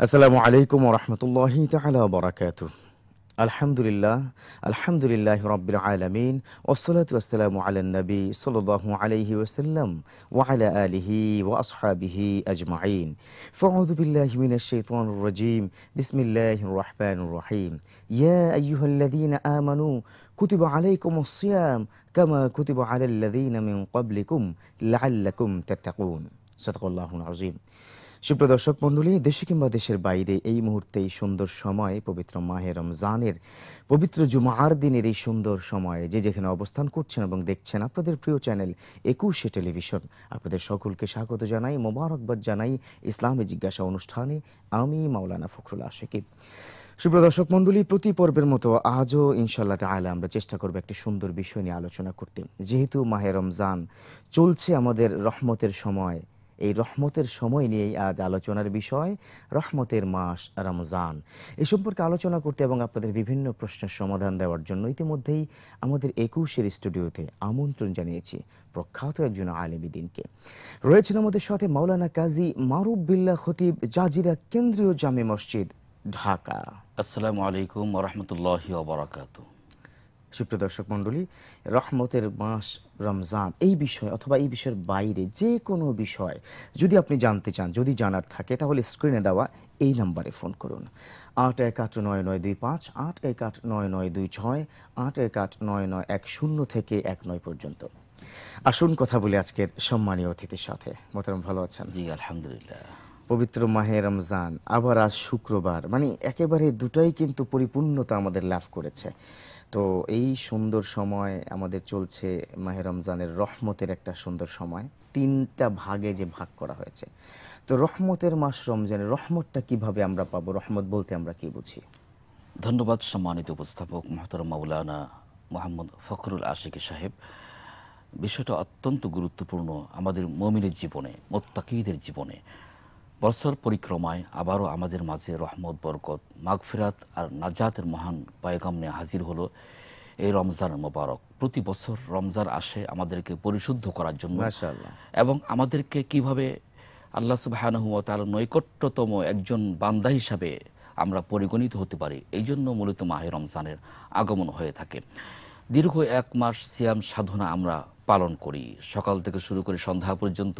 السلام عليكم ورحمة الله تعالى وبركاته الحمد لله الحمد لله رب العالمين والصلاة والسلام على النبي صلى الله عليه وسلم وعلى آله وأصحابه أجمعين فأعوذ بالله من الشيطان الرجيم بسم الله الرحمن الرحيم يا أيها الذين آمنوا كتب عليكم الصيام كما كتب على الذين من قبلكم لعلكم تتقون صدق الله العظيم সুপ্রদর্শক মণ্ডলী দেশে কিংবা দেশের বাইরে এই মুহূর্তে এই সুন্দর সময় পবিত্র মাহের রমজানের পবিত্র জুমার দিনের এই সুন্দর সময়ে যে যেখানে অবস্থান করছেন এবং দেখছেন আপনাদের প্রিয় চ্যানেল একুশে টেলিভিশন আপনাদের সকলকে স্বাগত জানাই মোবারকবাদ জানাই ইসলামী জিজ্ঞাসা অনুষ্ঠানে আমি মাওলানা ফখরুল আশেকিব সুপ্রদর্শক মণ্ডলী প্রতি পর্বের মতো আজও ইনশাল্লাহ তাহলে আমরা চেষ্টা করব একটি সুন্দর বিষয় নিয়ে আলোচনা করতে যেহেতু মাহের রমজান চলছে আমাদের রহমতের সময় এই রহমতের সময় নিয়েই আজ আলোচনার বিষয় রহমতের মাস রমজান এ সম্পর্কে আলোচনা করতে এবং আপনাদের বিভিন্ন প্রশ্নের সমাধান দেওয়ার জন্য ইতিমধ্যেই আমাদের একুশের স্টুডিওতে আমন্ত্রণ জানিয়েছি প্রখ্যাত একজন আলেমিদিনকে রয়েছেন আমাদের সাথে মাওলানা কাজী মারুফ বিল্লা খতিব জাজিরা কেন্দ্রীয় জামে মসজিদ ঢাকা আসসালামু আলাইকুম রহমতুল্লাহ সুপ্রিয় দর্শক মণ্ডলী রহমতের মাস রমজান এই বিষয় অথবা এই বিষয়ের বাইরে যে কোনো বিষয় যদি আপনি জানতে চান যদি জানার থাকে তাহলে স্ক্রিনে দেওয়া এই নাম্বারে ফোন করুন আট এক আট নয় নয় দুই পাঁচ আট এক আট নয় নয় দুই ছয় আট এক আট নয় নয় এক শূন্য থেকে এক নয় পর্যন্ত আসুন কথা বলি আজকের সম্মানীয় অতিথির সাথে মোতারাম ভালো আছেন জি আলহামদুলিল্লাহ পবিত্র মাহে রমজান আবার আজ শুক্রবার মানে একেবারে দুটাই কিন্তু পরিপূর্ণতা আমাদের লাভ করেছে তো এই সুন্দর সময় আমাদের চলছে মাহের রমজানের রহমতের একটা সুন্দর সময় তিনটা ভাগে যে ভাগ করা হয়েছে তো রহমতের মাস রমজানের রহমতটা কিভাবে আমরা পাবো রহমত বলতে আমরা কি বুঝি ধন্যবাদ সম্মানিত উপস্থাপক মহতর মাউলানা মোহাম্মদ ফখরুল আশিক সাহেব বিষয়টা অত্যন্ত গুরুত্বপূর্ণ আমাদের মমিনের জীবনে মোত্তাকিদের জীবনে বছর পরিক্রমায় আবারও আমাদের মাঝে রহমত বরকত মাগফিরাত আর নাজাতের মহান পায়গাম নিয়ে হাজির হলো এই রমজান মোবারক প্রতি বছর রমজান আসে আমাদেরকে পরিশুদ্ধ করার জন্য এবং আমাদেরকে কিভাবে আল্লাহ সুবাহ তার নৈকট্যতম একজন বান্দা হিসাবে আমরা পরিগণিত হতে পারি এই জন্য মূলত মাহে রমজানের আগমন হয়ে থাকে দীর্ঘ এক মাস সিয়াম সাধনা আমরা পালন করি সকাল থেকে শুরু করে সন্ধ্যা পর্যন্ত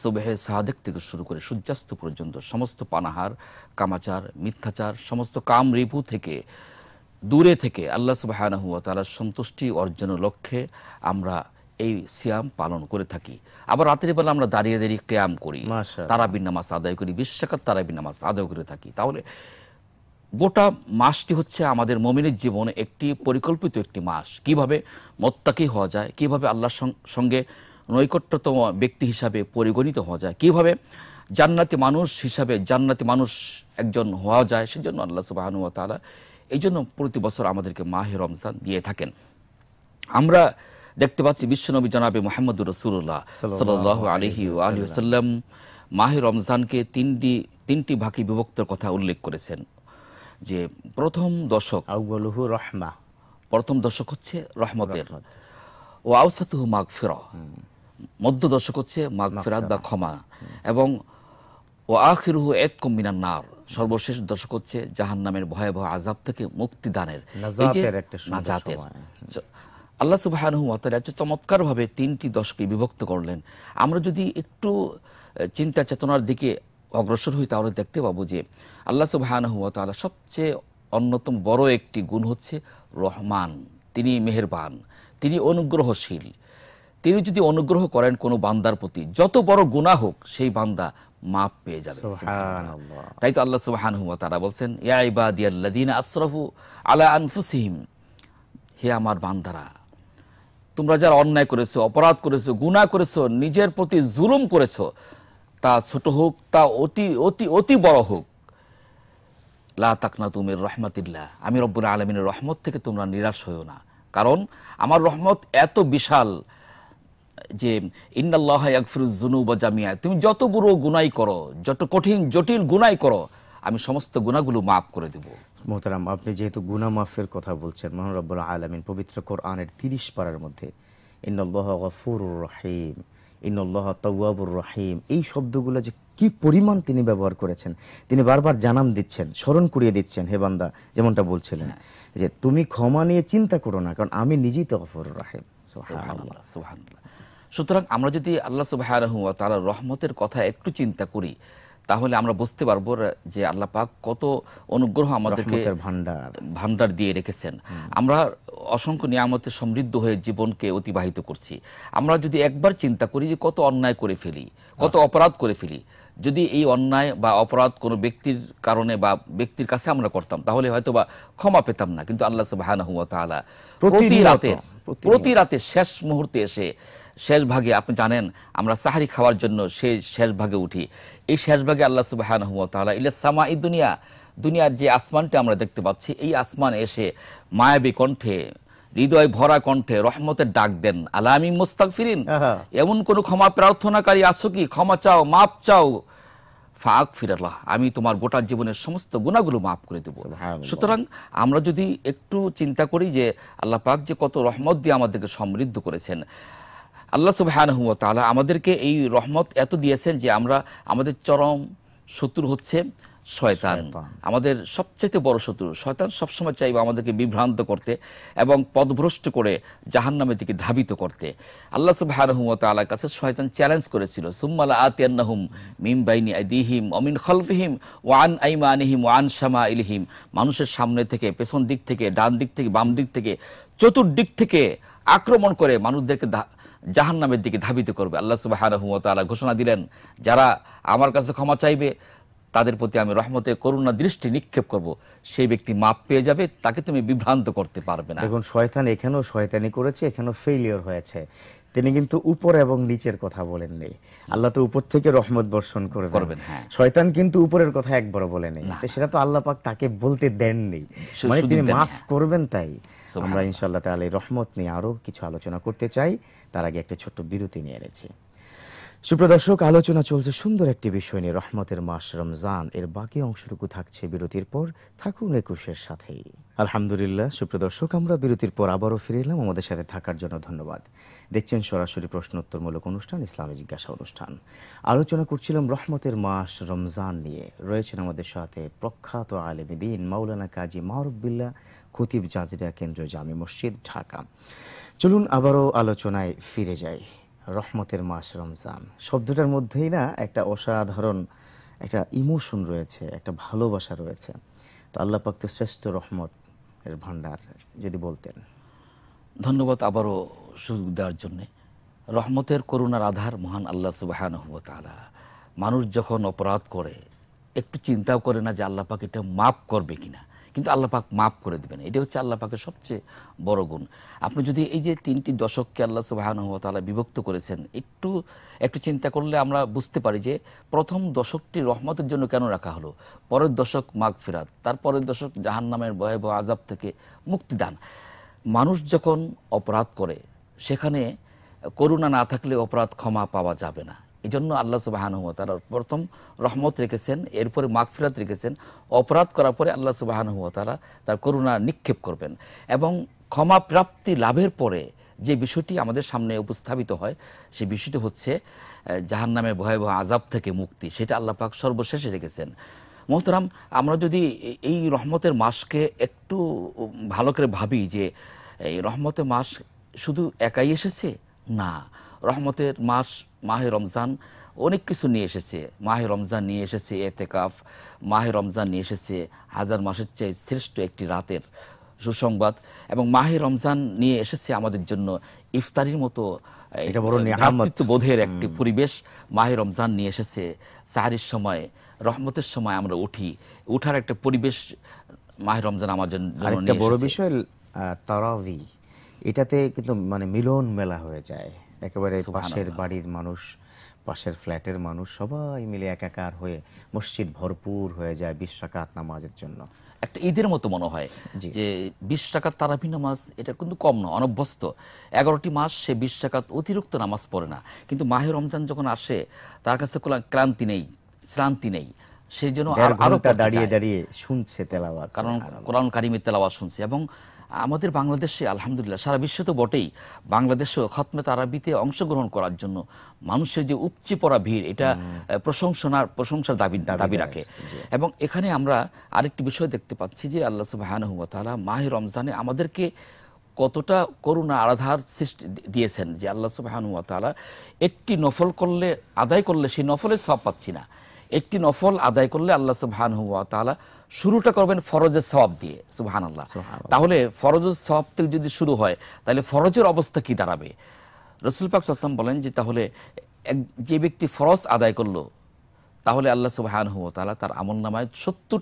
সুবেহে সাহাদেক থেকে শুরু করে সূর্যাস্ত পর্যন্ত সমস্ত পানাহার কামাচার মিথ্যাচার সমস্ত কাম রিপু থেকে দূরে থেকে আল্লাহ সুবাহানহুয়া তালার সন্তুষ্টি অর্জনের লক্ষ্যে আমরা এই সিয়াম পালন করে থাকি আবার রাতের বেলা আমরা দাঁড়িয়ে দাঁড়িয়ে ক্যাম করি তারাবিন নামাজ আদায় করি বিশ্বকাত তারাবিন নামাজ আদায় করে থাকি তাহলে গোটা মাসটি হচ্ছে আমাদের মমিনের জীবনে একটি পরিকল্পিত একটি মাস কিভাবে মত্তাকি হওয়া যায় কিভাবে আল্লাহর সঙ্গে নৈকট্যতম ব্যক্তি হিসাবে পরিগণিত হওয়া যায় কিভাবে জান্নাতি মানুষ হিসাবে জান্নাতি মানুষ একজন হওয়া যায় সেজন্য আল্লাহ সুবাহানু তালা এই জন্য প্রতি বছর আমাদেরকে মাহে রমজান দিয়ে থাকেন আমরা দেখতে পাচ্ছি বিশ্বনবী জনাবে মোহাম্মদুর রসুল্লাহ সাল আলহি আলহি সাল্লাম মাহে রমজানকে তিনটি তিনটি ভাকি বিভক্তর কথা উল্লেখ করেছেন যে প্রথম দশক রহমা প্রথম দশক হচ্ছে রহমতের ও আউসাতু মাঘ ফের মধ্য দশক হচ্ছে মাঘ ফেরাত বা ক্ষমা এবং ও আখিরুহু এত কম্বিনার নার সর্বশেষ দশক হচ্ছে জাহান নামের ভয়াবহ আজাব থেকে মুক্তি দানের নাজাতের আল্লাহ সুবাহ চমৎকার ভাবে তিনটি দশকে বিভক্ত করলেন আমরা যদি একটু চিন্তা চেতনার দিকে অগ্রসর হই তাহলে দেখতে পাবো যে আল্লাহ সুবাহানহুয়া তালা সবচেয়ে অন্যতম বড় একটি গুণ হচ্ছে রহমান তিনি মেহরবান তিনি অনুগ্রহশীল তিনি যদি অনুগ্রহ করেন কোনো বান্দার প্রতি যত বড় গুণা হোক সেই বান্দা মাপ পেয়ে যাবে তাই তো আল্লাহ সুবাহান হুয়া তারা বলছেন ইয়াইবাদিয়াল্লাদিন আশরাফু আলা আনফুসিহিম হে আমার বান্দারা তোমরা যারা অন্যায় করেছো অপরাধ করেছো গুণা করেছো নিজের প্রতি জুলুম করেছো তা ছোট হোক তা অতি অতি অতি বড় হোক লা তাকনা তুমের আমি রব্বুল আলমিনের রহমত থেকে তোমরা নিরাশ হইও না কারণ আমার রহমত এত বিশাল যে ইন্নাল্লাহ আকফিরুজ্জুনু বা জামিয়া তুমি যত বুড়ো গুনাই করো যত কঠিন জটিল গুনাই করো আমি সমস্ত গুণাগুলো মাফ করে দেব মোহতারাম আপনি যেহেতু গুনা মাফের কথা বলছেন মোহন আলমিন পবিত্র কোরআনের তিরিশ পাড়ার মধ্যে ইন্নাল্লাহ গফুর রহিম ইন্নল্লাহ তওয়াবুর রাহিম এই শব্দগুলো যে কি পরিমাণ তিনি ব্যবহার করেছেন তিনি বারবার জানাম দিচ্ছেন স্মরণ করিয়ে দিচ্ছেন হে বান্দা যেমনটা বলছিলেন হ্যাঁ। যে তুমি ক্ষমা নিয়ে চিন্তা করো না কারণ আমি নিজেই তফর রাহিম সুতরাং আমরা যদি আল্লাহ সুবাহ তারা রহমতের কথা একটু চিন্তা করি তাহলে আমরা বুঝতে পারবো যে আল্লাহ পাক কত অনুগ্রহ আমাদেরকে ভান্ডার ভান্ডার দিয়ে রেখেছেন আমরা অসংখ্য নিয়ামতে সমৃদ্ধ হয়ে জীবনকে অতিবাহিত করছি আমরা যদি একবার চিন্তা করি যে কত অন্যায় করে ফেলি কত অপরাধ করে ফেলি যদি এই অন্যায় বা অপরাধ কোনো ব্যক্তির কারণে বা ব্যক্তির কাছে আমরা করতাম তাহলে হয়তো বা ক্ষমা পেতাম না কিন্তু আল্লাহ সুবাহান হুয়া তাহলে প্রতি রাতে প্রতি রাতে শেষ মুহূর্তে এসে শেষ ভাগে আপনি জানেন আমরা সাহারি খাওয়ার জন্য সেই শেষ ভাগে উঠি এই শেষ ভাগে আল্লাহ সুবাহান হুয়া তাহলে ইলে ই দুনিয়া দুনিয়ার যে আসমানটা আমরা দেখতে পাচ্ছি এই আসমান এসে মায়াবী কণ্ঠে হৃদয় ভরা কণ্ঠে রহমতের ডাক দেন আলামি মোস্তাক ফিরিন এমন কোন ক্ষমা প্রার্থনাকারী আছো কি ক্ষমা চাও মাপ চাও ফাঁক ফিরাল্লাহ আমি তোমার গোটা জীবনের সমস্ত গুণাগুলো মাফ করে দেবো সুতরাং আমরা যদি একটু চিন্তা করি যে আল্লাহ পাক যে কত রহমত দিয়ে আমাদেরকে সমৃদ্ধ করেছেন আল্লাহ সুবাহান হুয়া তালা আমাদেরকে এই রহমত এত দিয়েছেন যে আমরা আমাদের চরম শত্রু হচ্ছে শয়তান আমাদের সবচেয়ে বড় শত্রু শয়তান সবসময় চাইবে আমাদেরকে বিভ্রান্ত করতে এবং পদভ্রষ্ট করে জাহান দিকে ধাবিত করতে আল্লাহ সুবাহর কাছে শয়তান চ্যালেঞ্জ করেছিল সুম্মালা আতিয়ান্নাহুম মিম বাইনি আদিহিম অমিন খলফিহিম ওয়ান আনিহিম ওয়ান শামা ইলহিম মানুষের সামনে থেকে পেছন দিক থেকে ডান দিক থেকে বাম দিক থেকে চতুর্দিক থেকে আক্রমণ করে মানুষদেরকে জাহান নামের দিকে ধাবিত করবে আল্লাহ সুবাহ ঘোষণা দিলেন যারা আমার কাছে ক্ষমা চাইবে তাদের প্রতি আমি রহমতে করুণা দৃষ্টি নিক্ষেপ করব সেই ব্যক্তি মাপ পেয়ে যাবে তাকে তুমি বিভ্রান্ত করতে পারবে না এখন শয়তান এখানেও শয়তানি করেছে এখানেও ফেলিওর হয়েছে তিনি কিন্তু উপর এবং নিচের কথা বলেননি আল্লাহ তো উপর থেকে রহমত বর্ষণ করে করবেন হ্যাঁ। শয়তান কিন্তু উপরের কথা একবার বলেনি সেটা তো আল্লাহ পাক তাকে বলতে দেননি মানে তিনি মাফ হ্যাঁ। করবেন তাই আমরা ইনশাল্লাহ তাহলে রহমত নিয়ে আরো কিছু আলোচনা করতে চাই তার আগে একটা ছোট্ট বিরতি নিয়ে এনেছি সুপ্রদর্শক আলোচনা চলছে সুন্দর একটি বিষয় নিয়ে রহমতের মাস রমজান এর বাকি অংশটুকু থাকছে বিরতির পর থাকুন একুশের সাথেই আলহামদুলিল্লাহ সুপ্রদর্শক আমরা বিরতির পর আবারও ফিরে এলাম আমাদের সাথে থাকার জন্য ধন্যবাদ দেখছেন সরাসরি প্রশ্নোত্তরমূলক অনুষ্ঠান ইসলামী জিজ্ঞাসা অনুষ্ঠান আলোচনা করছিলাম রহমতের মাস রমজান নিয়ে রয়েছেন আমাদের সাথে প্রখ্যাত দিন মাওলানা কাজী মাহরুবিল্লা খতিব জাজিরা কেন্দ্রীয় জামি মসজিদ ঢাকা চলুন আবারও আলোচনায় ফিরে যাই রহমতের মাস রমজান শব্দটার মধ্যেই না একটা অসাধারণ একটা ইমোশন রয়েছে একটা ভালোবাসা রয়েছে তো আল্লাহ পাক তো শ্রেষ্ঠ রহমত এর ভাণ্ডার যদি বলতেন ধন্যবাদ আবারও সুযোগ দেওয়ার জন্যে রহমতের করুণার আধার মহান আল্লাহ সুবাহান তালা মানুষ যখন অপরাধ করে একটু চিন্তাও করে না যে আল্লাহ এটা মাফ করবে কিনা কিন্তু আল্লাপাক মাফ করে দেবেন এটা হচ্ছে আল্লাপাকের সবচেয়ে বড় গুণ আপনি যদি এই যে তিনটি দশককে আল্লাহ সুবাহানহতালা বিভক্ত করেছেন একটু একটু চিন্তা করলে আমরা বুঝতে পারি যে প্রথম দশকটি রহমতের জন্য কেন রাখা হলো পরের দশক মাঘ ফেরাত তারপরের দশক জাহান নামের ভয়াবহ আজাব থেকে মুক্তিদান মানুষ যখন অপরাধ করে সেখানে করুণা না থাকলে অপরাধ ক্ষমা পাওয়া যাবে না এই জন্য আল্লাহ সুবাহানুয়াতার প্রথম রহমত রেখেছেন এরপরে মাগফিরাত রেখেছেন অপরাধ করার পরে আল্লাহ সুবাহানুয়াতারা তার করুণা নিক্ষেপ করবেন এবং ক্ষমা প্রাপ্তি লাভের পরে যে বিষয়টি আমাদের সামনে উপস্থাপিত হয় সেই বিষয়টি হচ্ছে জাহান নামে ভয়াবহ আজাব থেকে মুক্তি সেটা আল্লাহ পাক সর্বশেষে রেখেছেন মোহতরাম আমরা যদি এই রহমতের মাসকে একটু ভালো করে ভাবি যে এই রহমতের মাস শুধু একাই এসেছে না রহমতের মাস মাহে রমজান অনেক কিছু নিয়ে এসেছে মাহে রমজান নিয়ে এসেছে এতেকাফ মাহে রমজান নিয়ে এসেছে হাজার মাসের চেয়ে শ্রেষ্ঠ একটি রাতের সুসংবাদ এবং মাহে রমজান নিয়ে এসেছে আমাদের জন্য ইফতারির মতো বোধের একটি পরিবেশ মাহে রমজান নিয়ে এসেছে সাহারির সময় রহমতের সময় আমরা উঠি উঠার একটা পরিবেশ মাহে রমজান আমার জন্য বড় বিষয় তারাবি এটাতে কিন্তু মানে মিলন মেলা হয়ে যায় একেবারে পাশের বাড়ির মানুষ পাশের ফ্ল্যাটের মানুষ সবাই মিলে একাকার হয়ে মসজিদ ভরপুর হয়ে যায় বিশ টাকাত নামাজের জন্য একটা ঈদের মতো মনে হয় যে বিশ টাকাত তারাপি নামাজ এটা কিন্তু কম নয় অনভ্যস্ত এগারোটি মাস সে বিশ টাকাত অতিরিক্ত নামাজ পড়ে না কিন্তু মাহে রমজান যখন আসে তার কাছে কোনো ক্লান্তি নেই শ্রান্তি নেই সেই জন্য আরো দাঁড়িয়ে দাঁড়িয়ে শুনছে তেলাওয়াজ কারণ কোরআন কারিমের তেলাওয়াজ শুনছে এবং আমাদের বাংলাদেশে আলহামদুলিল্লাহ সারা বিশ্ব তো বটেই বাংলাদেশেও খতমে তারাবিতে অংশগ্রহণ করার জন্য মানুষের যে উপচে পড়া ভিড় এটা প্রশংসনার প্রশংসার দাবি দাবি রাখে এবং এখানে আমরা আরেকটি বিষয় দেখতে পাচ্ছি যে আল্লাহ সুবাহানহমতালা মাহে রমজানে আমাদেরকে কতটা করুণা আরাধার সৃষ্টি দিয়েছেন যে আল্লাহ সুবাহানুয়াতালা একটি নফল করলে আদায় করলে সেই নফলের সব পাচ্ছি না একটি নফল আদায় করলে আল্লাহ সুবাহানুয়াতালা শুরুটা করবেন ফরজের সব দিয়ে সুহান আল্লাহ তাহলে ফরজের সব থেকে যদি শুরু হয় তাহলে ফরজের অবস্থা কি দাঁড়াবে রসুল পাক সাসাম বলেন যে তাহলে যে ব্যক্তি ফরজ আদায় করলো তাহলে আল্লাহ সুবহান হুয়া তাআলা তার আমল নামায়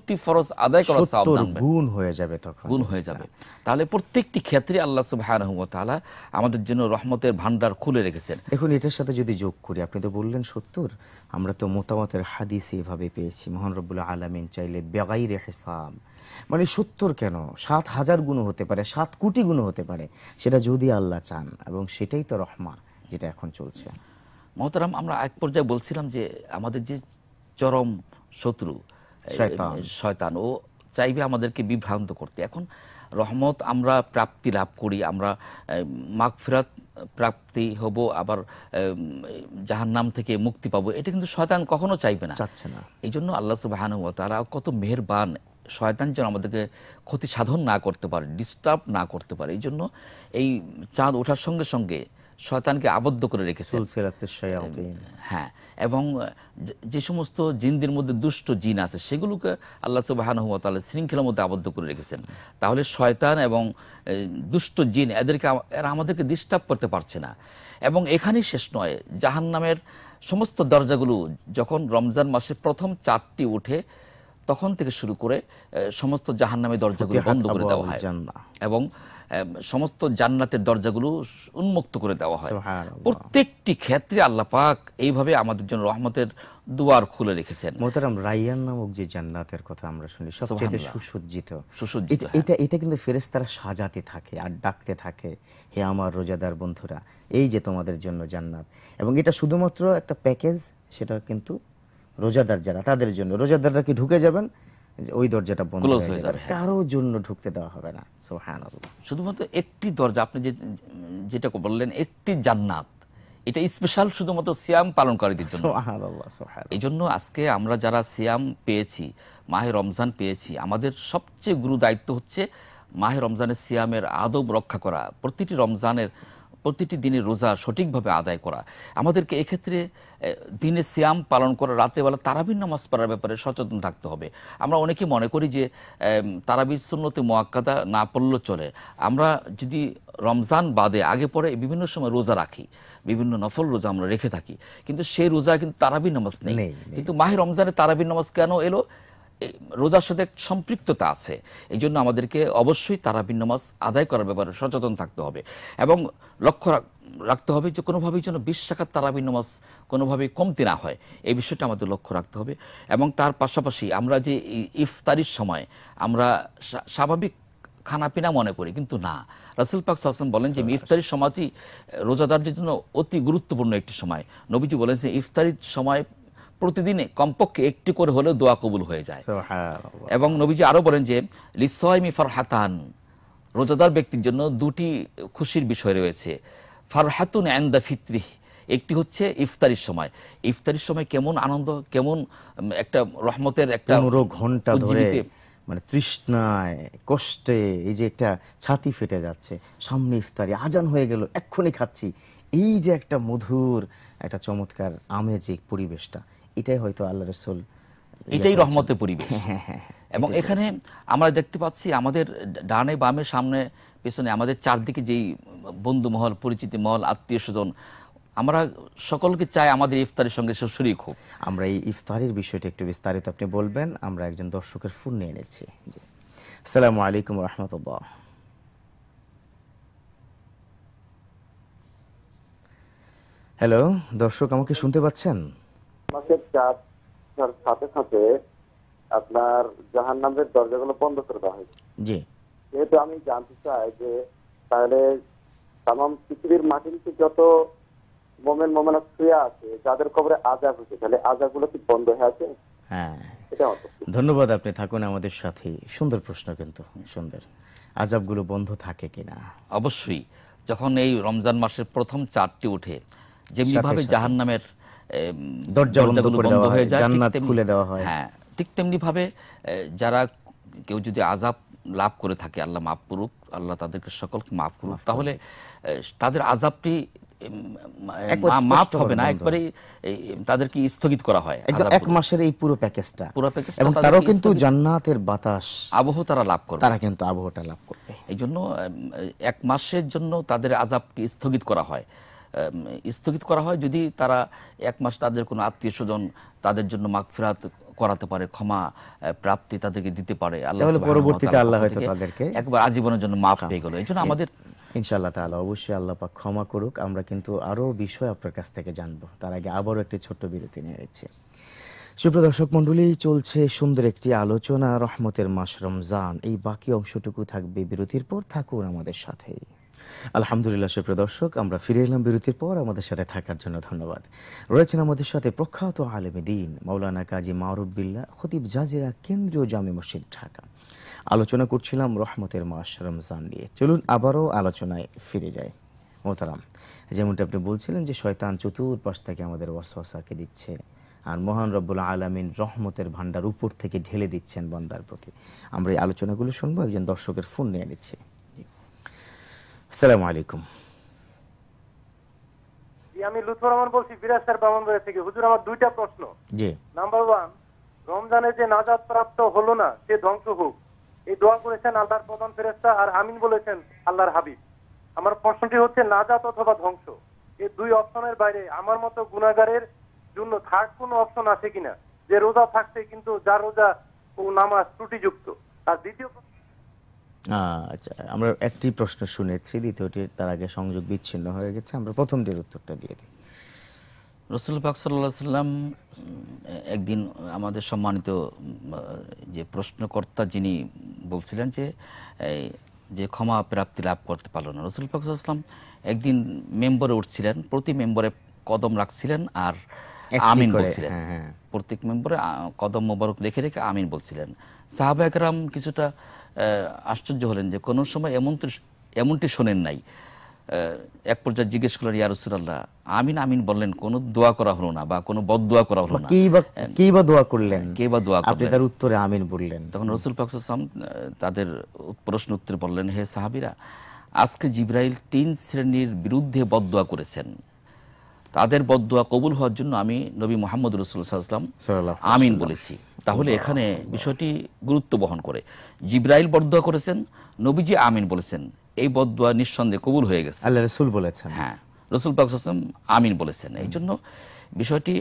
টি ফরজ আদায় করার সওয়াব দান করবেন গুণ হয়ে যাবে তখন গুণ হয়ে যাবে তাহলে প্রত্যেকটি ক্ষেত্রে আল্লাহ সুবহান হুয়া তাআলা আমাদের জন্য রহমতের ভান্ডার খুলে রেখেছেন এখন এটার সাথে যদি যোগ করি আপনি তো বললেন 70 আমরা তো মুতাওয়াতের হাদিসে এভাবে পেয়েছি মহান রব্বুল আলামিন চাইলে বেগাইরে হিসাব মানে 70 কেন 7000 গুণ হতে পারে 7 কোটি গুণ হতে পারে সেটা যদি আল্লাহ চান এবং সেটাই তো রহমা যেটা এখন চলছে মহতারাম আমরা এক পর্যায়ে বলছিলাম যে আমাদের যে চরম শত্রু শয়তান ও চাইবে আমাদেরকে বিভ্রান্ত করতে এখন রহমত আমরা প্রাপ্তি লাভ করি আমরা মাগফিরাত প্রাপ্তি হব আবার জাহান নাম থেকে মুক্তি পাবো এটা কিন্তু শয়তান কখনো চাইবে না চাচ্ছে না এই জন্য আল্লাহ সুবাহান তারা কত মেহরবান শয়তান যেন আমাদেরকে ক্ষতি সাধন না করতে পারে ডিস্টার্ব না করতে পারে এই জন্য এই চাঁদ ওঠার সঙ্গে সঙ্গে শয়তানকে আবদ্ধ করে রেখেছে হ্যাঁ এবং যে সমস্ত জিনদের মধ্যে দুষ্ট জিন আছে সেগুলোকে আল্লাহ সুবাহানহমতাল শৃঙ্খলার মধ্যে আবদ্ধ করে রেখেছেন তাহলে শয়তান এবং দুষ্ট জিন এদেরকে এরা আমাদেরকে ডিস্টার্ব করতে পারছে না এবং এখানেই শেষ নয় জাহান নামের সমস্ত দরজাগুলো যখন রমজান মাসে প্রথম চারটি উঠে তখন থেকে শুরু করে সমস্ত জাহান নামে দরজাগুলো বন্ধ করে দেওয়া হয় এবং সমস্ত জান্নাতের দরজাগুলো উন্মুক্ত করে দেওয়া হয় প্রত্যেকটি ক্ষেত্রে আল্লাহ পাক এইভাবে আমাদের জন্য রহমতের দুয়ার খুলে রেখেছেন মোহতারাম রাইয়ান নামক যে জান্নাতের কথা আমরা শুনি সবচেয়ে সুসজ্জিত সুসজ্জিত এটা হ্যাঁ। এটা কিন্তু তারা সাজাতে থাকে আর ডাকতে থাকে হে আমার রোজাদার বন্ধুরা এই যে তোমাদের জন্য জান্নাত এবং এটা শুধুমাত্র একটা প্যাকেজ সেটা কিন্তু রোজাদার যারা তাদের জন্য রোজাদাররা কি ঢুকে যাবেন ওই দরজাটা বন্ধ হয়ে যাবে হ্যাঁ। কারো জন্য ঢুকতে দেওয়া হবে না সুবহানাল্লাহ শুধুমাত্র একটি দরজা আপনি যে যেটা বললেন একটি জান্নাত এটা স্পেশাল শুধুমাত্র সিয়াম পালন করে দিতে এই জন্য আজকে আমরা যারা সিয়াম পেয়েছি মাহে রমজান পেয়েছি আমাদের সবচেয়ে গুরু দায়িত্ব হচ্ছে মাহে রমজানের সিয়ামের আদব রক্ষা করা প্রতিটি রমজানের প্রতিটি দিনের রোজা সঠিকভাবে আদায় করা আমাদেরকে এক্ষেত্রে দিনে সিয়াম পালন করা রাত্রেবেলা তারাবির নামাজ পড়ার ব্যাপারে সচেতন থাকতে হবে আমরা অনেকে মনে করি যে তারাবির সুন্নতে মোয়াক্কাদা না পড়লেও চলে আমরা যদি রমজান বাদে আগে পরে বিভিন্ন সময় রোজা রাখি বিভিন্ন নফল রোজা আমরা রেখে থাকি কিন্তু সেই রোজা কিন্তু তারাবির নামাজ নেই কিন্তু মাহে রমজানে তারাবির নামাজ কেন এলো রোজার সাথে সম্পৃক্ততা আছে এই জন্য আমাদেরকে অবশ্যই তারা ভিন্ন মাছ আদায় করার ব্যাপারে সচেতন থাকতে হবে এবং লক্ষ্য রাখতে হবে যে কোনোভাবেই যেন বিশ শাখার তারাবি নামাজ কোনোভাবেই কমতি না হয় এই বিষয়টা আমাদের লক্ষ্য রাখতে হবে এবং তার পাশাপাশি আমরা যে ইফতারির সময় আমরা স্বাভাবিক খানাপিনা মনে করি কিন্তু না রাসুল পাক হাসান বলেন যে ইফতারির সময়টি রোজাদারদের জন্য অতি গুরুত্বপূর্ণ একটি সময় নবীজি বলেন যে ইফতারির সময় প্রতিদিনে কমপক্ষে একটি করে হলেও দোয়া কবুল হয়ে যায় এবং নবীজি আরো বলেন যে লিসয়মি ফারহাতান রোজাদার ব্যক্তির জন্য দুটি খুশির বিষয় রয়েছে ফারহাতুন অ্যান্ড ফিত্রি একটি হচ্ছে ইফতারির সময় ইফতারির সময় কেমন আনন্দ কেমন একটা রহমতের একটা ঘন্টা ধরে মানে তৃষ্ণায় কষ্টে এই যে একটা ছাতি ফেটে যাচ্ছে সামনে ইফতারি আজান হয়ে গেল এক্ষুনি খাচ্ছি এই যে একটা মধুর একটা চমৎকার আমেজিক পরিবেশটা এটাই হয়তো আল্লাহ রসুল এটাই রহমতের পরিবেশ হ্যাঁ, হ্যাঁ, হ্যাঁ, এবং এখানে আমরা দেখতে পাচ্ছি আমাদের ডানে বামে সামনে পেছনে আমাদের চারদিকে যেই বন্ধু মহল পরিচিতি মহল আত্মীয় স্বজন আমরা সকলকে চাই আমাদের ইফতারের সঙ্গে সব শরিক হোক আমরা এই ইফতারের বিষয়টা একটু বিস্তারিত আপনি বলবেন আমরা একজন দর্শকের ফোন নিয়ে এনেছি আসসালামু আলাইকুম রহমতুল্লাহ হ্যালো দর্শক আমাকে শুনতে পাচ্ছেন চাপ সাথে সাথে আপনার জাহান নামের দরজাগুলো বন্ধ করে দেওয়া হয়েছে যেহেতু আমি জানতে চাই যে তাহলে তাম পৃথিবীর যত মোমেন শুয়ে আছে যাদের কবরে তাহলে কি বন্ধ হয়ে আছে হ্যাঁ ধন্যবাদ আপনি থাকুন আমাদের সাথে সুন্দর প্রশ্ন কিন্তু সুন্দর আজাবগুলো বন্ধ থাকে কিনা অবশ্যই যখন এই রমজান মাসের প্রথম চারটি উঠে যেমনিভাবে জাহান নামের হ্যাঁ, ঠিক তেমনি ভাবে যারা কেউ যদি আজাব লাভ করে থাকে আল্লাহ মাফ করুক আল্লাহ তাদেরকে সকলকে মাফ করুক তাহলে তাদের আজাবটি মাফ হবে না একবারে তাদেরকে স্থগিত করা হয় এক মাসের এই পুরো প্যাকেজটা পুরো প্যাকেজ এবং তারাও কিন্তু জান্নাতের বাতাস আবহ তারা লাভ করবে তারা কিন্তু আবহটা লাভ করবে এই জন্য এক মাসের জন্য তাদের আজাবকে স্থগিত করা হয় স্থগিত করা হয় যদি তারা এক মাস তাদের কোনো আত্মীয় স্বজন তাদের জন্য ফেরাত করাতে পারে ক্ষমা প্রাপ্তি তাদেরকে দিতে পারে আল্লাহ একবার আজীবনের জন্য মাফ পেয়ে গেল এই জন্য আমাদের ইনশাআল্লাহ তাহলে অবশ্যই আল্লাহ পাক ক্ষমা করুক আমরা কিন্তু আরও বিষয় আপনার কাছ থেকে জানবো তার আগে আবারও একটি ছোট্ট বিরতি নিয়ে নিচ্ছি সুপ্রিয় দর্শক মন্ডলী চলছে সুন্দর একটি আলোচনা রহমতের মাস রমজান এই বাকি অংশটুকু থাকবে বিরতির পর থাকুন আমাদের সাথেই আলহামদুলিল্লাহ সুপ্রিয় দর্শক আমরা ফিরে এলাম বিরতির পর আমাদের সাথে থাকার জন্য ধন্যবাদ রয়েছেন আমাদের সাথে প্রখ্যাত আলেম দিন মৌলানা কাজী মারুবিল্লা খতিব জাজিরা কেন্দ্রীয় জামে মসজিদ ঢাকা আলোচনা করছিলাম রহমতের মাস রমজান নিয়ে চলুন আবারও আলোচনায় ফিরে যাই মোতারাম যেমনটা আপনি বলছিলেন যে শয়তান চতুর্পাশ থেকে আমাদের ওয়াসওয়াসাকে দিচ্ছে আর মহান রব্বুল আলমিন রহমতের ভাণ্ডার উপর থেকে ঢেলে দিচ্ছেন বন্দার প্রতি আমরা এই আলোচনাগুলো শুনবো একজন দর্শকের ফোন নিয়ে নিচ্ছি আসসালামু আলাইকুম আমি লুৎফর রহমান বলছি বিরাজ স্যার বামনবাড়ি থেকে হুজুর আমার দুইটা প্রশ্ন জি নাম্বার ওয়ান রমজানে যে নাজাত প্রাপ্ত হলো না সে ধ্বংস হোক এই দোয়া করেছেন আল্লাহর প্রধান ফেরেস্তা আর আমিন বলেছেন আল্লাহর হাবিব আমার প্রশ্নটি হচ্ছে নাজাত অথবা ধ্বংস এই দুই অপশনের বাইরে আমার মতো গুণাগারের জন্য থার্ড কোনো অপশন আছে কিনা যে রোজা থাকছে কিন্তু যার রোজা ও নামাজ ত্রুটিযুক্ত আর দ্বিতীয় আচ্ছা আমরা একটি প্রশ্ন শুনেছি দ্বিতীয়টির তার আগে সংযোগ বিচ্ছিন্ন হয়ে গেছে আমরা প্রথমটির উত্তরটা দিয়ে দিই রসুল পাক সাল্লাহ সাল্লাম একদিন আমাদের সম্মানিত যে প্রশ্নকর্তা যিনি বলছিলেন যে যে ক্ষমা প্রাপ্তি লাভ করতে পারল না রসুল পাক সাল্লাম একদিন মেম্বরে উঠছিলেন প্রতি মেম্বরে কদম রাখছিলেন আর আমিন বলছিলেন হ্যাঁ, হ্যাঁ। প্রত্যেক মেম্বরে কদম মোবারক রেখে রেখে আমিন বলছিলেন সাহাবাহরাম কিছুটা আশ্চর্য হলেন যে কোনো সময় এমন এমনটি শোনেন নাই এক পর্যায়ে জিজ্ঞেস করলেন ইয়া আমিন আমিন বললেন কোনো দোয়া করা হলো না বা কোনো বদ দোয়া করা হলো না কে বা দোয়া করলেন কে বা দোয়া করলেন তার উত্তরে আমিন বললেন তখন রসুল পাকসাম তাদের প্রশ্ন উত্তরে বললেন হে সাহাবিরা আজকে জিব্রাইল তিন শ্রেণীর বিরুদ্ধে দোয়া করেছেন তাদের বদুয়া কবুল হওয়ার জন্য আমি নবী মোহাম্মদ রসুল্লাহাম আমিন বলেছি তাহলে এখানে বিষয়টি গুরুত্ব বহন করে জিব্রাইল বদুয়া করেছেন নবীজি আমিন বলেছেন এই বদুয়া নিঃসন্দেহে কবুল হয়ে গেছে আল্লাহ রসুল বলেছেন হ্যাঁ রসুল পাকসাম আমিন বলেছেন এই জন্য বিষয়টি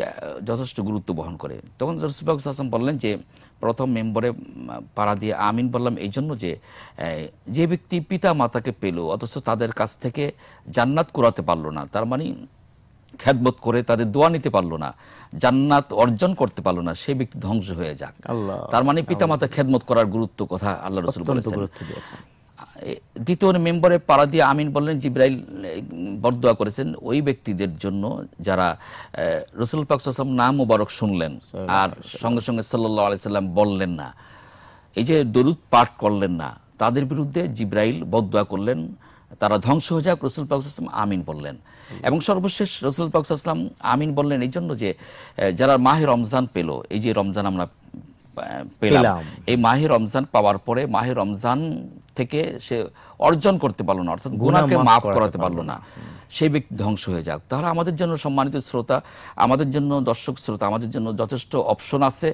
যথেষ্ট গুরুত্ব বহন করে তখন রসুল পাকসাম বললেন যে প্রথম মেম্বরে পাড়া দিয়ে আমিন বললাম এই জন্য যে যে ব্যক্তি পিতা মাতাকে পেল অথচ তাদের কাছ থেকে জান্নাত কুড়াতে পারলো না তার মানে খ্যাতবোধ করে তাদের দোয়া নিতে পারলো না জান্নাত অর্জন করতে পারলো না সে ব্যক্তি ধ্বংস হয়ে যাক তার মানে পিতামাতা খ্যাতমত করার গুরুত্ব কথা আল্লাহ রসুল দ্বিতীয় মেম্বারে পাড়া দিয়ে আমিন বললেন জিব্রাইল বরদোয়া করেছেন ওই ব্যক্তিদের জন্য যারা রসুল পাকসাম নাম মোবারক শুনলেন আর সঙ্গে সঙ্গে সাল্লাহ সাল্লাম বললেন না এই যে দরুদ পাঠ করলেন না তাদের বিরুদ্ধে জিব্রাইল বদোয়া করলেন তারা ধ্বংস হয়ে যাক রসুল পাকসাম আমিন বললেন এবং সর্বশেষ রসুল পাকসাম আমিন বললেন এই জন্য যে যারা মাহে রমজান পেল এই যে রমজান আমরা পেলাম এই মাহে রমজান পাওয়ার পরে মাহে রমজান থেকে সে অর্জন করতে পারলো না অর্থাৎ গুণাকে মাফ করাতে পারলো না সেই ব্যক্তি ধ্বংস হয়ে যাক তাহলে আমাদের জন্য সম্মানিত শ্রোতা আমাদের জন্য দর্শক শ্রোতা আমাদের জন্য যথেষ্ট অপশন আছে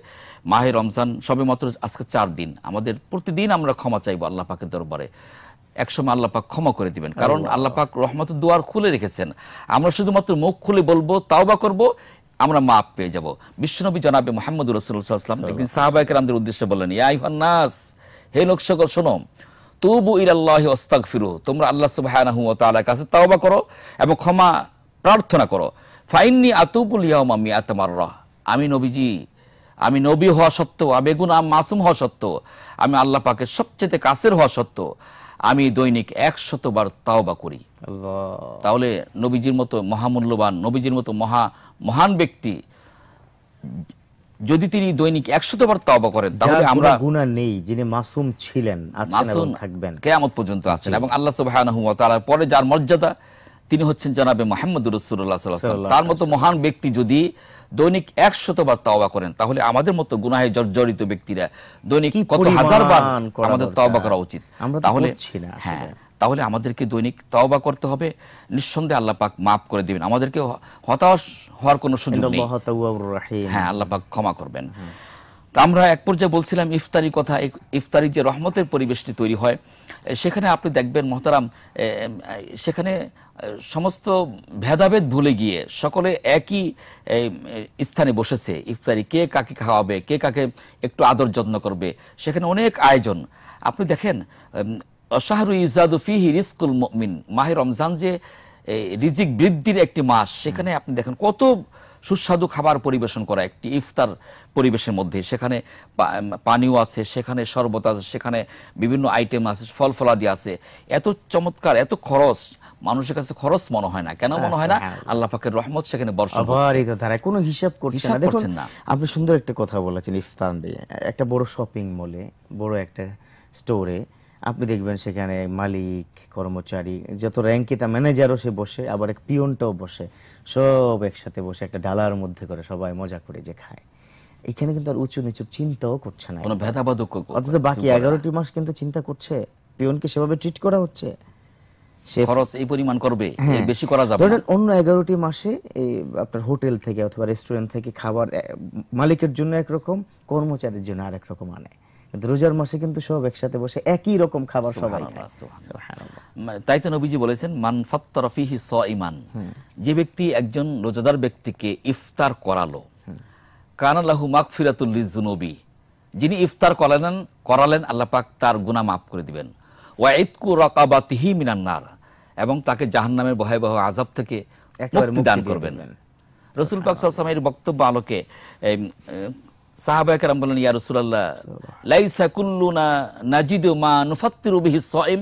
মাহে রমজান সবে মাত্র আজকে চার দিন আমাদের প্রতিদিন আমরা ক্ষমা চাইবো আল্লাহ পাকের দরবারে একসময় আল্লাপাক ক্ষমা করে দিবেন কারণ আল্লাপাক রহমত দুয়ার খুলে রেখেছেন আমরা শুধুমাত্র মুখ খুলে বলবো তাওবা করব আমরা মাপ পেয়ে যাব বিশ্বনবী জনাবে মোহাম্মদ রসুলাম একদিন সাহাবাহামদের উদ্দেশ্যে বললেন ইয়াইফান নাস হে লোক সকল শোনো তুবু ইরাল্লাহ অস্তাক ফিরু তোমরা আল্লাহ সব সুবাহানাহু তালা কাছে তাওবা করো এবং ক্ষমা প্রার্থনা করো ফাইননি আতুবুল ইয়ামামি এত রহ আমি নবীজি আমি নবী হওয়া সত্ত্বেও আমি গুণ মাসুম হওয়া সত্ত্বেও আমি আল্লাহ পাকে সবচেয়ে কাছের হওয়া সত্ত্বেও আমি দৈনিক একশতবার তাওবা করি তাহলে নবীজির মতো মহামূল্যবান নবীজির মতো মহা মহান ব্যক্তি যদি তিনি দৈনিক একশতবার তাওবা করেন তাহলে আমরা গুণা নেই যিনি মাসুম ছিলেন আছেন এবং থাকবেন কেয়ামত পর্যন্ত আছেন এবং আল্লাহ সুবহানাহু ওয়া তাআলার পরে যার মর্যাদা তিনি হচ্ছেন জানাবে মোহাম্মদ রসুল্লাহ তার মতো মহান ব্যক্তি যদি দৈনিক একশতবার তাওবা করেন তাহলে আমাদের মতো গুনাহে জর্জরিত ব্যক্তিরা দৈনিক কত হাজার বার আমাদের তাওবা করা উচিত তাহলে হ্যাঁ তাহলে আমাদেরকে দৈনিক তওবা করতে হবে নিঃসন্দেহে আল্লাহ পাক মাফ করে দিবেন আমাদেরকে হতাশ হওয়ার কোনো সুযোগ নেই হ্যাঁ আল্লাহ পাক ক্ষমা করবেন তা আমরা এক পর্যায়ে বলছিলাম ইফতারি কথা ইফতারি যে রহমতের পরিবেশটি তৈরি হয় সেখানে আপনি দেখবেন মহতারাম সেখানে সমস্ত ভেদাভেদ ভুলে গিয়ে সকলে একই স্থানে বসেছে ইফতারি কে কাকে খাওয়াবে কে কাকে একটু আদর যত্ন করবে সেখানে অনেক আয়োজন আপনি দেখেন অসাহরু ইজাদু ফিহি রিস্কুল মিন মাহে রমজান যে রিজিক বৃদ্ধির একটি মাস সেখানে আপনি দেখেন কত সুস্বাদু খাবার পরিবেশন করা একটি ইফতার পরিবেশের মধ্যে সেখানে পানিও আছে সেখানে শরবত আছে সেখানে বিভিন্ন আইটেম আছে ফল ফলাদি আছে এত চমৎকার এত খরচ মানুষের কাছে খরচ মনে হয় না কেন মনে হয় না আচ্ছা, হ্যাঁ। আল্লাহ পাকের রহমত সেখানে বর্ষা কোনো হিসাব করছেন না আপনি সুন্দর একটা কথা বলেছেন ইফতার একটা বড় শপিং মলে বড় একটা স্টোরে আপনি দেখবেন সেখানে মালিক কর্মচারী যত র্যাঙ্কে তা ম্যানেজারও সে বসে আবার এক পিয়নটাও বসে সব একসাথে বসে একটা ডালার মধ্যে করে সবাই মজা করে যে খায় এখানে কিন্তু আর উঁচু নিচু চিন্তাও করছে না কোনো ভেদাবাদ অথচ বাকি এগারোটি মাস কিন্তু চিন্তা করছে পিয়নকে সেভাবে ট্রিট করা হচ্ছে সে খরচ এই পরিমাণ করবে হ্যাঁ। বেশি করা যাবে ধরেন অন্য এগারোটি মাসে এই আপনার হোটেল থেকে অথবা রেস্টুরেন্ট থেকে খাবার মালিকের জন্য একরকম কর্মচারীর জন্য আরেক রকম আনে রোজার মাসে কিন্তু সব একসাথে বসে একই রকম খাবার সবাই তাই তো নবীজি বলেছেন মানফাত্তরফিহি স ইমান যে ব্যক্তি একজন রোজাদার ব্যক্তিকে ইফতার করালো কানালাহু মাক মাকফিরাতুল্লিজুনবী যিনি ইফতার করালেন করালেন আল্লাহ পাক তার গুনাহ মাফ করে দিবেন ওয়াইদকু রকাবাতিহি মিনান্নার এবং তাকে জাহান্নামের ভয়াবহ আজাব থেকে মুক্তি দান করবেন রসুল পাক সাল্লামের বক্তব্য আলোকে সাহাবাহাম বললেন ইয়া রসুল্লাহ লাইসা কুল্লুনা নাজিদু মা নুফাত্তির বিহি সয়েম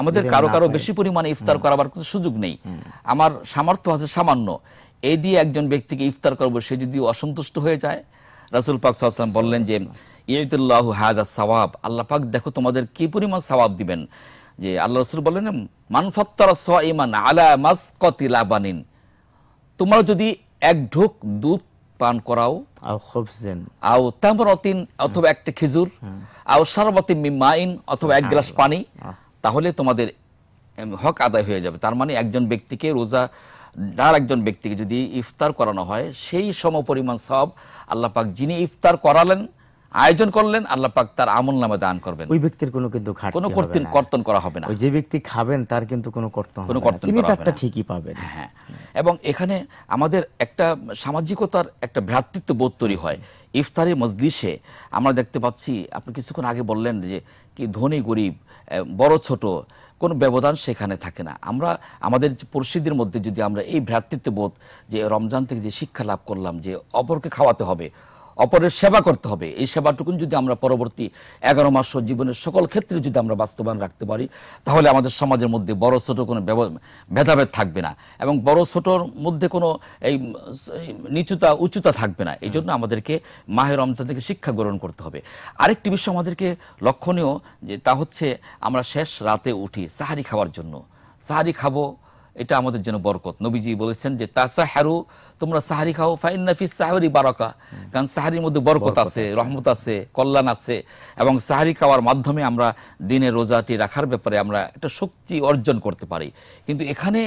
আমাদের কারো কারো বেশি পরিমাণে ইফতার করাবার কোনো সুযোগ নেই আমার সামর্থ্য আছে সামান্য এই দিয়ে একজন ব্যক্তিকে ইফতার করবো সে যদি অসন্তুষ্ট হয়ে যায় রাসুল পাক সাল্লাম বললেন যে ইয়তুল্লাহ হাজা সওয়াব আল্লাহ পাক দেখো তোমাদের কি পরিমাণ সওয়াব দিবেন যে আল্লাহ রসুল বললেন মানফত্তর স আলা মাস মাসকতিলা বানিন তোমার যদি এক ঢোক দুধ পান করাও আও তামরতিন অথবা একটা খেজুর হ্যাঁ। আও সারবাতিন মিমাইন অথবা এক গ্লাস পানি তাহলে তোমাদের হক আদায় হয়ে যাবে তার মানে একজন ব্যক্তিকে রোজা আর একজন ব্যক্তিকে যদি ইফতার করানো হয় সেই সমপরিমাণ সব সব পাক যিনি ইফতার করালেন আয়োজন করলেন আল্লাহ পাক তার আমল নামে দান করবেন ওই ব্যক্তির কোনো কিন্তু কোনো কর্তন কর্তন করা হবে না যে ব্যক্তি খাবেন তার কিন্তু কোনো কর্তন কোনো কর্তন তিনি তারটা ঠিকই পাবেন হ্যাঁ, হ্যাঁ এবং এখানে আমাদের একটা সামাজিকতার একটা ভ্রাতৃত্ব বোধ তৈরি হয় ইফতারি মজলিসে আমরা দেখতে পাচ্ছি আপনি কিছুক্ষণ আগে বললেন যে কি ধনী গরিব বড় ছোট কোনো ব্যবধান সেখানে থাকে না আমরা আমাদের পরিস্থিতির মধ্যে যদি আমরা এই ভ্রাতৃত্ব বোধ যে রমজান থেকে যে শিক্ষা লাভ করলাম যে অপরকে খাওয়াতে হবে অপরের সেবা করতে হবে এই সেবাটুকুন যদি আমরা পরবর্তী এগারো মাস জীবনের সকল ক্ষেত্রে যদি আমরা বাস্তবায়ন রাখতে পারি তাহলে আমাদের সমাজের মধ্যে বড় ছোট কোনো ভেদাভেদ থাকবে না এবং বড় ছোটোর মধ্যে কোনো এই নিচুতা উচ্চতা থাকবে না এই জন্য আমাদেরকে মাহের রমজান থেকে শিক্ষা গ্রহণ করতে হবে আরেকটি বিষয় আমাদেরকে লক্ষণীয় যে তা হচ্ছে আমরা শেষ রাতে উঠি সাহারি খাওয়ার জন্য সাহারি খাবো এটা আমাদের জন্য বরকত নবীজি বলেছেন যে তাসাহারু তোমরা সাহারি খাও ফাইনাফি সাহারি বারকা কারণ সাহারির মধ্যে বরকত আছে রহমত আছে কল্যাণ আছে এবং সাহারি খাওয়ার মাধ্যমে আমরা দিনে রোজাটি রাখার ব্যাপারে আমরা একটা শক্তি অর্জন করতে পারি কিন্তু এখানে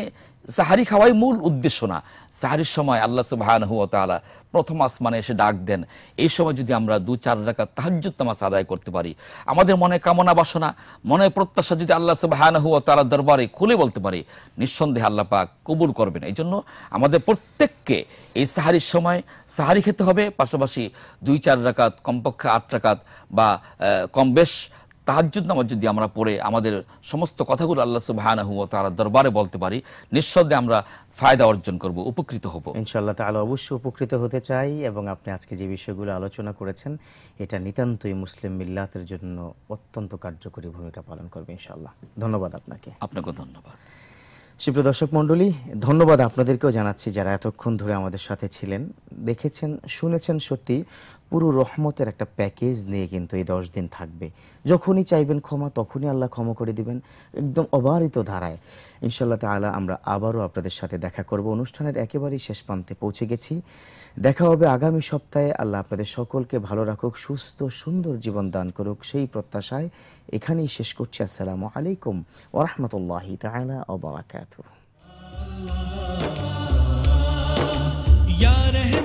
সাহারি খাওয়াই মূল উদ্দেশ্য না সাহারির সময় আল্লাহ সুবাহান হুয়ালা প্রথম আসমানে এসে ডাক দেন এই সময় যদি আমরা দু চার টাকা তাহাজ্জুত নামাজ আদায় করতে পারি আমাদের মনে কামনা বাসনা মনে প্রত্যাশা যদি আল্লাহ সুবাহান হুয়ালার দরবারে খুলে বলতে পারি নিঃসন্দেহে আল্লাহ পাক কবুল করবেন এই জন্য আমাদের প্রত্যেককে এই সাহারির সময় সাহারি খেতে হবে পাশাপাশি দুই চার রাকাত কমপক্ষে আট রাকাত বা কম বেশ তাহাজুদ নামাজ যদি আমরা পড়ে আমাদের সমস্ত কথাগুলো আল্লাহ সুবাহানা হুয়া তারা দরবারে বলতে পারি নিঃসন্দেহে আমরা ফায়দা অর্জন করব উপকৃত হব ইনশাআল্লাহ তাহলে অবশ্যই উপকৃত হতে চাই এবং আপনি আজকে যে বিষয়গুলো আলোচনা করেছেন এটা নিতান্তই মুসলিম মিল্লাতের জন্য অত্যন্ত কার্যকরী ভূমিকা পালন করবে ইনশাআল্লাহ ধন্যবাদ আপনাকে আপনাকে ধন্যবাদ সুপ্রিয় দর্শক মণ্ডলী ধন্যবাদ আপনাদেরকেও জানাচ্ছি যারা এতক্ষণ ধরে আমাদের সাথে ছিলেন দেখেছেন শুনেছেন সত্যি পুরো রহমতের একটা প্যাকেজ নিয়ে কিন্তু এই দশ দিন থাকবে যখনই চাইবেন ক্ষমা তখনই আল্লাহ ক্ষমা করে দিবেন একদম অবারিত ধারায় ইনশাল্লাহ তালা আমরা আবারও আপনাদের সাথে দেখা করব অনুষ্ঠানের একেবারেই শেষ প্রান্তে পৌঁছে গেছি দেখা হবে আগামী সপ্তাহে আল্লাহ আপনাদের সকলকে ভালো রাখুক সুস্থ সুন্দর জীবন দান করুক সেই প্রত্যাশায় এখানেই শেষ করছি আসসালামু আলাইকুম ওরহমতুল্লাহি তালা অবরাকাত